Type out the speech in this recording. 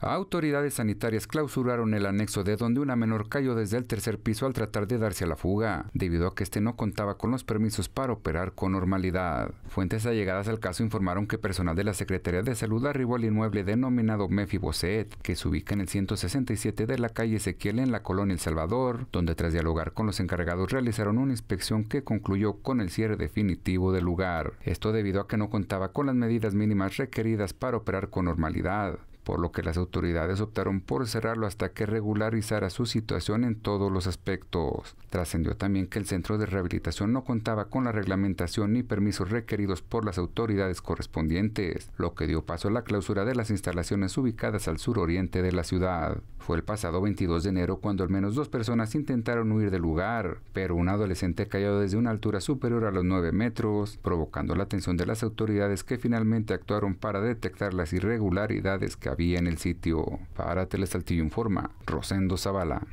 Autoridades sanitarias clausuraron el anexo de donde una menor cayó desde el tercer piso al tratar de darse a la fuga, debido a que este no contaba con los permisos para operar con normalidad. Fuentes allegadas al caso informaron que personal de la Secretaría de Salud arribó al inmueble denominado Mefi que se ubica en el 167 de la calle Ezequiel en la colonia El Salvador, donde tras dialogar con los encargados realizaron una inspección que concluyó con el cierre definitivo del lugar. Esto debido a que no contaba con las medidas mínimas requeridas para operar con normalidad por lo que las autoridades optaron por cerrarlo hasta que regularizara su situación en todos los aspectos. Trascendió también que el centro de rehabilitación no contaba con la reglamentación ni permisos requeridos por las autoridades correspondientes, lo que dio paso a la clausura de las instalaciones ubicadas al suroriente de la ciudad. Fue el pasado 22 de enero cuando al menos dos personas intentaron huir del lugar, pero un adolescente cayó desde una altura superior a los 9 metros, provocando la atención de las autoridades que finalmente actuaron para detectar las irregularidades que había había en el sitio Para en Informa, Rosendo Zavala.